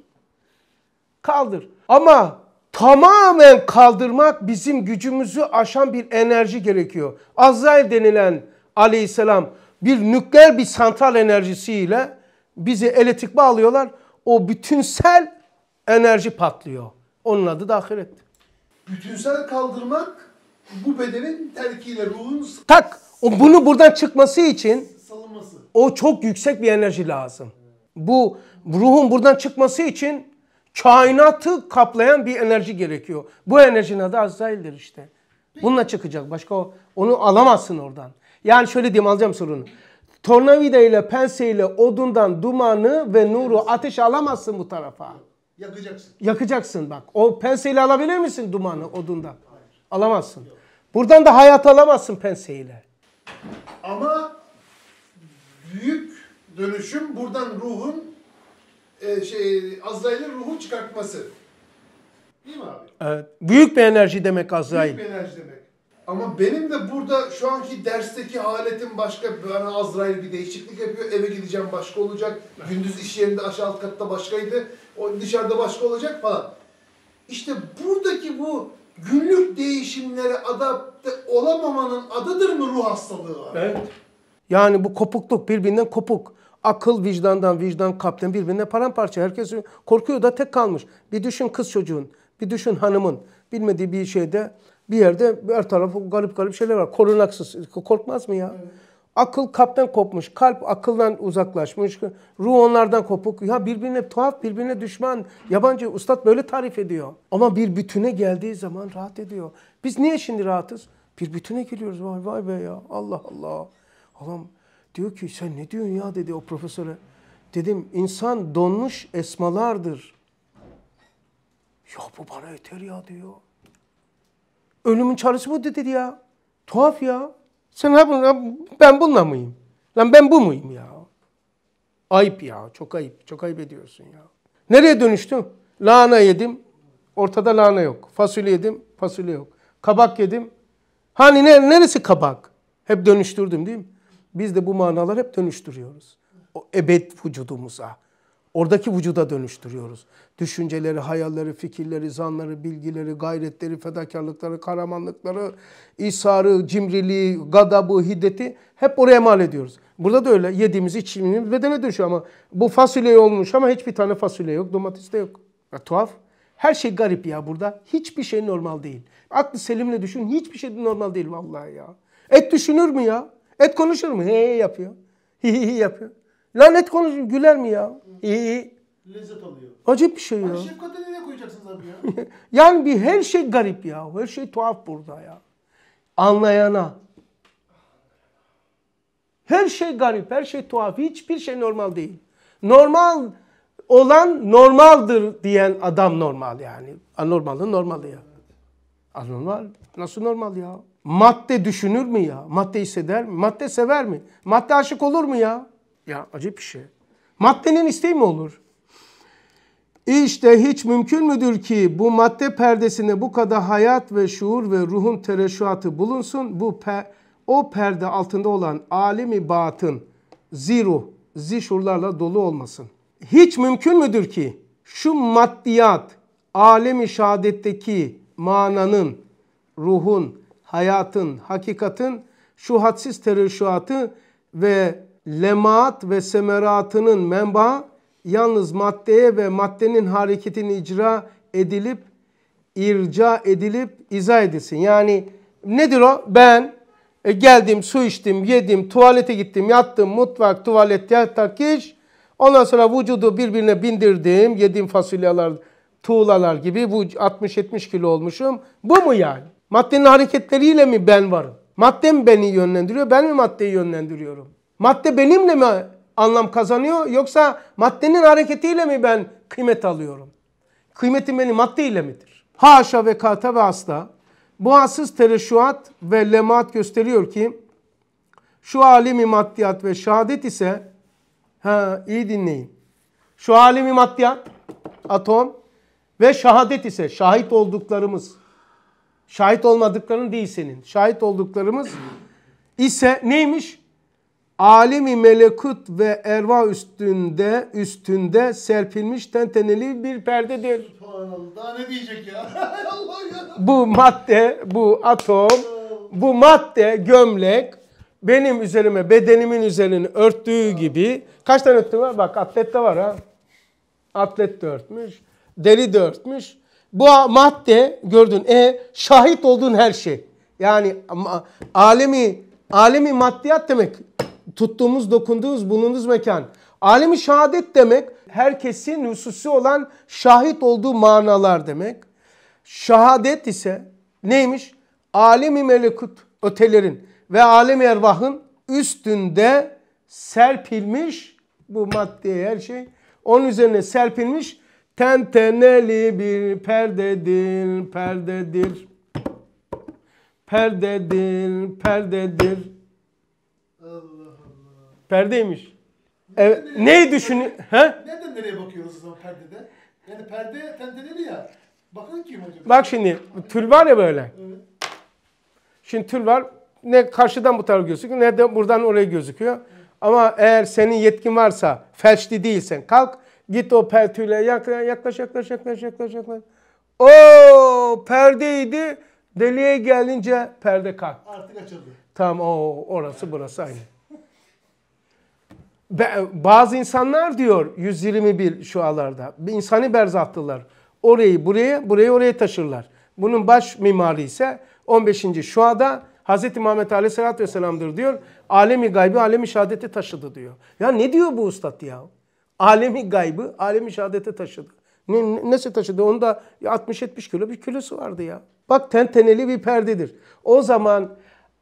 Kaldır. Ama tamamen kaldırmak bizim gücümüzü aşan bir enerji gerekiyor. Azrail denilen aleyhisselam bir nükleer bir santral enerjisiyle bizi elektrik bağlıyorlar o bütünsel enerji patlıyor. Onun adı da ahiret. Bütünsel kaldırmak bu bedenin terkiyle ruhun tak o bunu buradan çıkması için salınması. O çok yüksek bir enerji lazım. Bu ruhun buradan çıkması için kainatı kaplayan bir enerji gerekiyor. Bu enerjinin adı Azrail'dir işte. Bununla çıkacak. Başka onu alamazsın oradan. Yani şöyle diyeyim alacağım sorunu. Tornavida ile penseyle odundan dumanı ve nuru ateş alamazsın bu tarafa. Yakacaksın. Yakacaksın bak. O penseyle alabilir misin dumanı odundan? Hayır. Alamazsın. Yok. Buradan da hayat alamazsın penseyle. Ama büyük dönüşüm buradan ruhun e, şey Azrail'in ruhu çıkartması. Değil mi abi? Evet. Büyük bir enerji demek Azrail. Büyük bir enerji demek. Ama benim de burada şu anki dersteki haletim başka. Bana Azrail bir değişiklik yapıyor. Eve gideceğim başka olacak. Gündüz iş yerinde aşağı alt katta başkaydı. O dışarıda başka olacak falan. İşte buradaki bu günlük değişimlere adapte olamamanın adıdır mı ruh hastalığı abi? Evet. Yani bu kopukluk birbirinden kopuk. Akıl vicdandan, vicdan kalpten birbirine paramparça. Herkes korkuyor da tek kalmış. Bir düşün kız çocuğun, bir düşün hanımın. Bilmediği bir şeyde bir yerde her tarafı garip garip şeyler var. Korunaksız. Korkmaz mı ya? Evet. Akıl kaptan kopmuş. Kalp akıldan uzaklaşmış. Ruh onlardan kopuk. Ya birbirine tuhaf, birbirine düşman. Yabancı ustad böyle tarif ediyor. Ama bir bütüne geldiği zaman rahat ediyor. Biz niye şimdi rahatız? Bir bütüne geliyoruz. Vay vay be ya. Allah Allah. adam diyor ki sen ne diyorsun ya dedi o profesöre. Dedim insan donmuş esmalardır. Ya bu bana yeter ya diyor. Ölümün çağrısı bu dedi ya. Tuhaf ya. Sen ha bunu, ben bununla mıyım? Lan ben bu muyum ya? Ayıp ya. Çok ayıp. Çok ayıp ediyorsun ya. Nereye dönüştüm? Lahana yedim. Ortada lahana yok. Fasulye yedim. Fasulye yok. Kabak yedim. Hani ne, neresi kabak? Hep dönüştürdüm değil mi? Biz de bu manalar hep dönüştürüyoruz. O ebed vücudumuza. Oradaki vücuda dönüştürüyoruz. Düşünceleri, hayalleri, fikirleri, zanları, bilgileri, gayretleri, fedakarlıkları, karamanlıkları, isarı, cimriliği, gadabı, hiddeti hep oraya mal ediyoruz. Burada da öyle yediğimiz, içtiğimiz bedene dönüşüyor ama bu fasulye olmuş ama hiçbir tane fasulye yok, domates de yok. Ya, tuhaf. Her şey garip ya burada. Hiçbir şey normal değil. Aklı selimle düşün. Hiçbir şey normal değil vallahi ya. Et düşünür mü ya? Et konuşur mu? He yapıyor. Hi yapıyor. Lanet konuşun güler mi ya? İyi iyi. Lezzet alıyor. Acayip bir şey ya. Hani şefkati nereye koyacaksınız abi ya? yani bir her şey garip ya. Her şey tuhaf burada ya. Anlayana. Her şey garip, her şey tuhaf. Hiçbir şey normal değil. Normal olan normaldir diyen adam normal yani. Anormalın normali ya. Anormal nasıl normal ya? Madde düşünür mü ya? Madde hisseder mi? Madde sever mi? Madde aşık olur mu ya? Ya acayip bir şey. Maddenin isteği mi olur? İşte hiç mümkün müdür ki bu madde perdesine bu kadar hayat ve şuur ve ruhun tereşuatı bulunsun? Bu per, o perde altında olan alimi batın ziru, zişurlarla dolu olmasın. Hiç mümkün müdür ki şu maddiyat alemi şahadetteki mananın, ruhun, hayatın, hakikatin şu hadsiz tereşuatı ve lemaat ve semeratının menba yalnız maddeye ve maddenin hareketini icra edilip irca edilip izah edilsin. Yani nedir o? Ben e, geldim, su içtim, yedim, tuvalete gittim, yattım, mutfak, tuvalet, yatak, iş. Ondan sonra vücudu birbirine bindirdim. yedim fasulyeler, tuğlalar gibi 60-70 kilo olmuşum. Bu mu yani? Maddenin hareketleriyle mi ben varım? Madde beni yönlendiriyor, ben mi maddeyi yönlendiriyorum? Madde benimle mi anlam kazanıyor yoksa maddenin hareketiyle mi ben kıymet alıyorum? Kıymetim benim maddeyle midir? Haşa ve kata ve asla Bu boğazsız tereşuat ve lemat gösteriyor ki şu alimi maddiyat ve şehadet ise ha, iyi dinleyin. Şu alimi maddiyat, atom ve şehadet ise şahit olduklarımız. Şahit olmadıkların değil senin. Şahit olduklarımız ise neymiş? Alimi melekut ve erva üstünde üstünde serpilmiş tenteneli bir perdedir. Daha ne diyecek ya? bu madde, bu atom, bu madde gömlek benim üzerime bedenimin üzerini örttüğü gibi kaç tane örtü var? Bak atlet de var ha. Atlet de örtmüş. Deri de örtmüş. Bu madde gördün. E şahit olduğun her şey. Yani alemi alemi maddiyat demek tuttuğumuz, dokunduğumuz, bulunduğumuz mekan. Alemi şehadet demek herkesin hususi olan şahit olduğu manalar demek. Şehadet ise neymiş? Alemi melekut ötelerin ve alemi ervahın üstünde serpilmiş bu maddi her şey. Onun üzerine serpilmiş ten teneli bir perdedir, perdedir. Perdedir, perdedir. Perdeymiş. Evet. Neyi düşün? He? Nereden nereye bakıyoruz o zaman perdede? Yani perde tendeneli ya. Bakın kim hocam? Bak şimdi tül var ya böyle. Evet. Şimdi tül var. Ne karşıdan bu taraf gözüküyor ne de buradan oraya gözüküyor. Evet. Ama eğer senin yetkin varsa felçli değilsen kalk git o pertüyle yaklaş yaklaş yaklaş yaklaş yaklaş yaklaş. O perdeydi Deliye gelince perde kalk. Artık açıldı. Tamam o orası burası aynı. Bazı insanlar diyor 121 şu alarda şualarda insani berzahtılar. Orayı buraya, burayı oraya taşırlar. Bunun baş mimarı ise 15. şuada Hz. Muhammed Aleyhisselatü Vesselam'dır diyor. Alemi gaybı, alemi şehadete taşıdı diyor. Ya ne diyor bu ustad ya? Alemi gaybı, alemi şehadete taşıdı. Ne, nasıl taşıdı? Onda 60-70 kilo bir kilosu vardı ya. Bak tenteneli bir perdedir. O zaman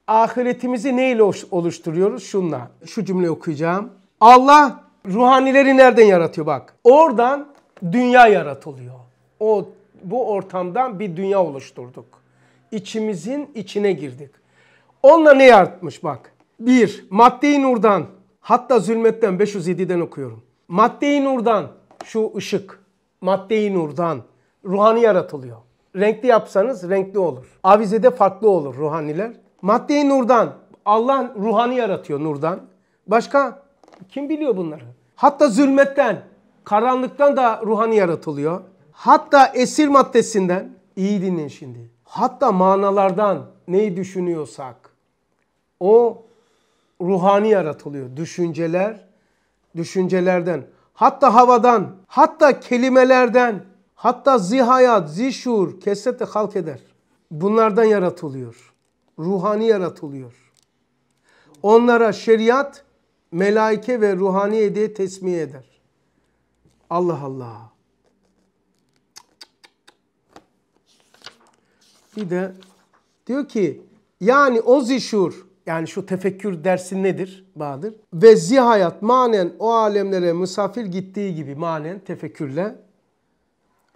ahiretimizi neyle oluşturuyoruz? Şunla. Şu cümle okuyacağım. Allah ruhanileri nereden yaratıyor bak. Oradan dünya yaratılıyor. O bu ortamdan bir dünya oluşturduk. İçimizin içine girdik. Onunla ne yaratmış bak. Bir, madde nurdan hatta zulmetten 507'den okuyorum. madde nurdan şu ışık, madde nurdan ruhani yaratılıyor. Renkli yapsanız renkli olur. Avizede farklı olur ruhaniler. madde nurdan Allah ruhani yaratıyor nurdan. Başka kim biliyor bunları? Hatta zulmetten, karanlıktan da ruhani yaratılıyor. Hatta esir maddesinden, iyi dinleyin şimdi. Hatta manalardan neyi düşünüyorsak o ruhani yaratılıyor. Düşünceler, düşüncelerden, hatta havadan, hatta kelimelerden, hatta zihayat, zişur, kesete halk eder. Bunlardan yaratılıyor. Ruhani yaratılıyor. Onlara şeriat melaike ve ruhani diye tesmiye eder. Allah Allah. Bir de diyor ki yani o zişur yani şu tefekkür dersi nedir Bahadır? Ve zihayat manen o alemlere misafir gittiği gibi manen tefekkürle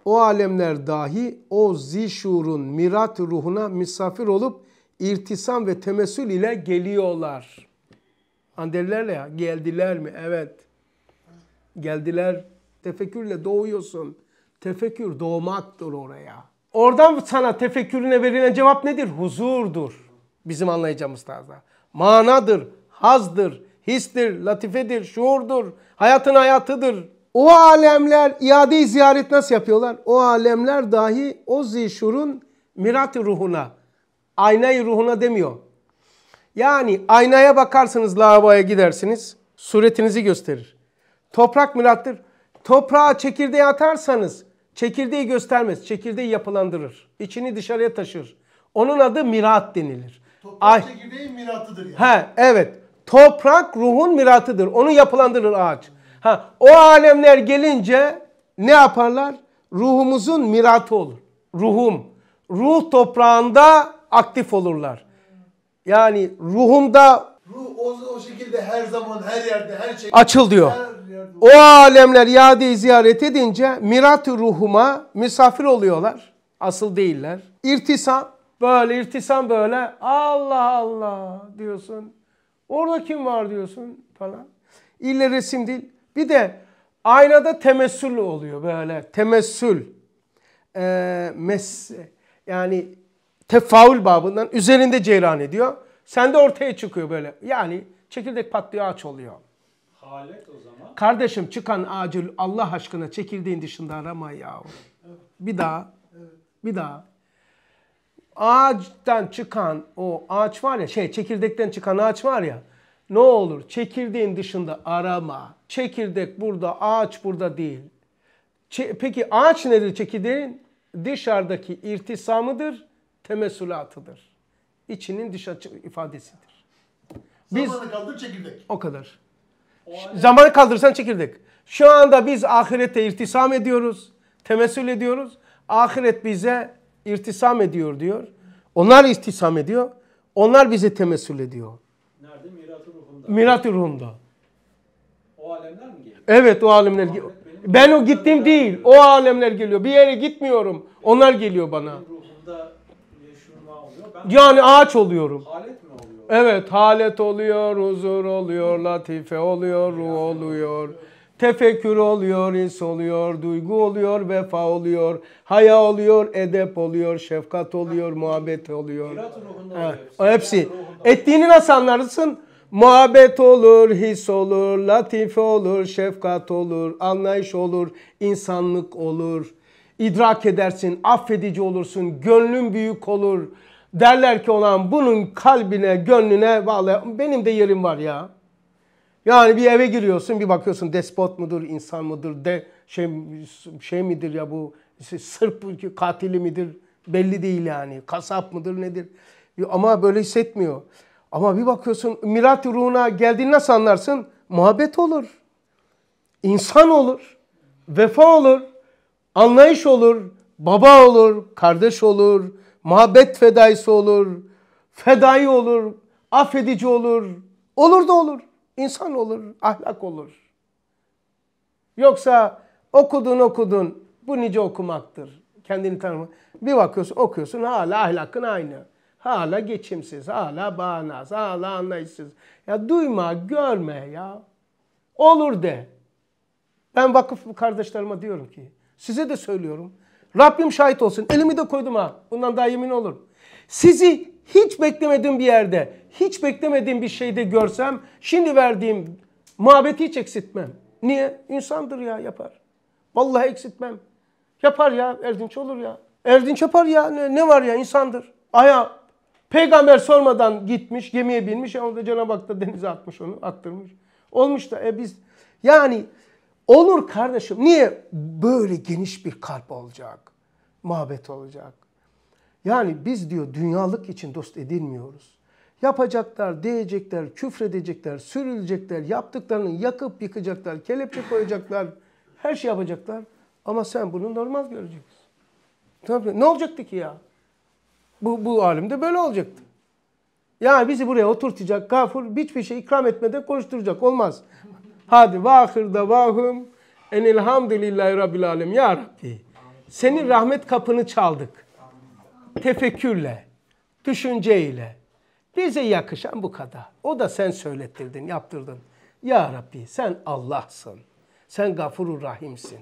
o alemler dahi o zişurun mirat ruhuna misafir olup irtisam ve temesül ile geliyorlar. Hani derlerle ya geldiler mi? Evet. Geldiler. Tefekkürle doğuyorsun. Tefekkür doğmaktır oraya. Oradan sana tefekkürüne verilen cevap nedir? Huzurdur. Bizim anlayacağımız tarzda. Manadır, hazdır, histir, latifedir, şuurdur, hayatın hayatıdır. O alemler iade ziyaret nasıl yapıyorlar? O alemler dahi o zişurun mirat ruhuna, aynayı ruhuna demiyor. Yani aynaya bakarsınız lavaboya gidersiniz. Suretinizi gösterir. Toprak mülattır. Toprağa çekirdeği atarsanız çekirdeği göstermez. Çekirdeği yapılandırır. İçini dışarıya taşır. Onun adı mirat denilir. Toprak Ay çekirdeğin miratıdır yani. He, evet. Toprak ruhun miratıdır. Onu yapılandırır ağaç. Ha, o alemler gelince ne yaparlar? Ruhumuzun miratı olur. Ruhum. Ruh toprağında aktif olurlar. Yani ruhumda ruh o, o şekilde her zaman her yerde her şey açıl diyor. O alemler Yade'yi ziyaret edince mirat ruhuma misafir oluyorlar. Asıl değiller. İrtisam böyle irtisam böyle Allah Allah diyorsun. Orada kim var diyorsun falan. İlle resim değil. Bir de aynada temessül oluyor böyle. Temessül. Ee, mes yani tefaül babından üzerinde ceylan ediyor. Sen de ortaya çıkıyor böyle. Yani çekirdek patlıyor ağaç oluyor. Halet o zaman. Kardeşim çıkan acil Allah aşkına çekirdeğin dışında arama ya. Bir daha. Bir daha. Ağaçtan çıkan o ağaç var ya şey çekirdekten çıkan ağaç var ya. Ne olur çekirdeğin dışında arama. Çekirdek burada ağaç burada değil. Peki ağaç nedir çekirdeğin? Dışarıdaki irtisamıdır temessülatıdır. İçinin dış açık ifadesidir. Biz, Zamanı kaldır çekirdek. O kadar. O Zamanı kaldırsan çekirdek. Şu anda biz ahirete irtisam ediyoruz. Temessül ediyoruz. Ahiret bize irtisam ediyor diyor. Onlar irtisam ediyor. Onlar bize temessül ediyor. Nerede? Mirat-ı ruhunda. Mirat-ı ruhunda. O alemler mi geliyor? Evet o alemler geliyor. Ben o gittim değil. O alemler geliyor. Bir yere gitmiyorum. Onlar geliyor bana yani ağaç oluyorum. Halet mi oluyor? Evet halet oluyor, huzur oluyor, latife oluyor, ruh oluyor. Tefekkür oluyor, his oluyor, duygu oluyor, vefa oluyor, haya oluyor, edep oluyor, şefkat oluyor, muhabbet oluyor. Ha, hepsi. hepsi. Ettiğini nasıl anlarsın? Muhabbet olur, his olur, latife olur, şefkat olur, anlayış olur, insanlık olur. İdrak edersin, affedici olursun, gönlün büyük olur, Derler ki olan bunun kalbine, gönlüne vallahi benim de yerim var ya. Yani bir eve giriyorsun bir bakıyorsun despot mudur, insan mıdır, de şey, şey midir ya bu Sırp katili midir belli değil yani. Kasap mıdır nedir ama böyle hissetmiyor. Ama bir bakıyorsun mirat ruhuna geldiğini nasıl anlarsın? Muhabbet olur, insan olur, vefa olur, anlayış olur, baba olur, kardeş olur, muhabbet fedaisi olur, fedai olur, affedici olur. Olur da olur. İnsan olur, ahlak olur. Yoksa okudun okudun, bu nice okumaktır. Kendini tanıma. Bir bakıyorsun okuyorsun hala ahlakın aynı. Hala geçimsiz, hala bağnaz, hala anlayışsız. Ya duyma, görme ya. Olur de. Ben vakıf kardeşlerime diyorum ki, size de söylüyorum. Rabbim şahit olsun. Elimi de koydum ha. Bundan daha yemin olur. Sizi hiç beklemediğim bir yerde, hiç beklemediğim bir şeyde görsem şimdi verdiğim muhabbeti hiç eksiltmem. Niye? İnsandır ya yapar. Vallahi eksiltmem. Yapar ya Erdinç olur ya. Erdinç yapar ya ne, ne var ya insandır. Aya peygamber sormadan gitmiş gemiye binmiş. Onu da Cenab-ı Hak da denize atmış onu attırmış. Olmuş da e biz yani Olur kardeşim. Niye? Böyle geniş bir kalp olacak. Muhabbet olacak. Yani biz diyor dünyalık için dost edilmiyoruz. Yapacaklar, diyecekler, küfredecekler, sürülecekler, yaptıklarını yakıp yıkacaklar, kelepçe koyacaklar, her şey yapacaklar. Ama sen bunu normal göreceksin. Tabii. Ne olacaktı ki ya? Bu, bu alimde böyle olacaktı. Yani bizi buraya oturtacak, kafur hiçbir şey ikram etmeden konuşturacak. Olmaz. Hadi vahir davahum enilhamdülillahi rabbil alem. Ya Rabbi senin rahmet kapını çaldık. Tefekkürle, düşünceyle. Bize yakışan bu kadar. O da sen söylettirdin, yaptırdın. Ya Rabbi sen Allah'sın. Sen gafurur rahimsin.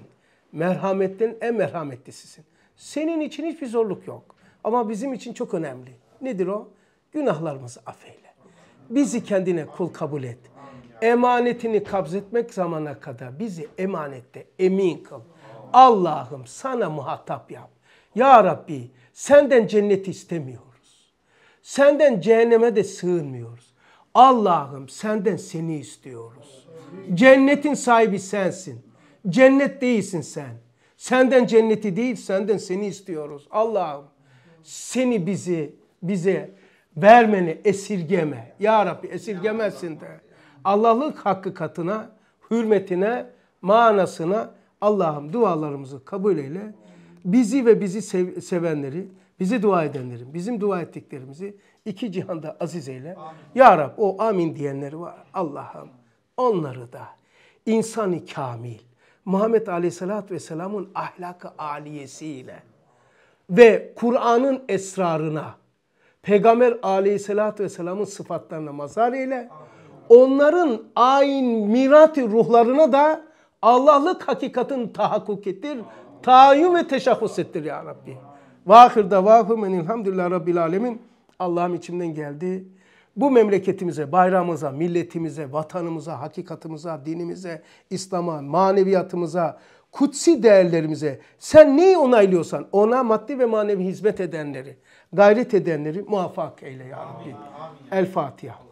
Merhametlerin en merhametlisisin. Senin için hiçbir zorluk yok. Ama bizim için çok önemli. Nedir o? Günahlarımızı affeyle. Bizi kendine kul kabul et. Emanetini kabzetmek zamana kadar bizi emanette emin kıl. Allah'ım sana muhatap yap. Ya Rabbi senden cennet istemiyoruz. Senden cehenneme de sığınmıyoruz. Allah'ım senden seni istiyoruz. Cennetin sahibi sensin. Cennet değilsin sen. Senden cenneti değil senden seni istiyoruz. Allah'ım seni bizi bize vermeni esirgeme. Ya Rabbi esirgemezsin de. Allah'lık hakkı katına, hürmetine, manasına Allah'ım dualarımızı kabul eyle. Bizi ve bizi sev sevenleri, bizi dua edenlerin, bizim dua ettiklerimizi iki cihanda aziz eyle. Amin. Ya Rab o amin diyenleri var. Allah'ım onları da insanı kamil, Muhammed Aleyhisselatü Vesselam'ın ahlakı aliyesiyle ve Kur'an'ın esrarına, Peygamber Aleyhisselatü Vesselam'ın sıfatlarına mazar eyle. Amin onların ayn mirati ruhlarına da Allah'lık hakikatin tahakkuk ettir. Tayyum ve teşahhus ettir ya Rabbi. Vahir davahum elhamdülillah Rabbil alemin. Allah'ım içimden geldi. Bu memleketimize, bayrağımıza, milletimize, vatanımıza, hakikatimize, dinimize, İslam'a, maneviyatımıza, kutsi değerlerimize sen neyi onaylıyorsan ona maddi ve manevi hizmet edenleri, gayret edenleri muvaffak eyle ya Rabbi. El Fatiha.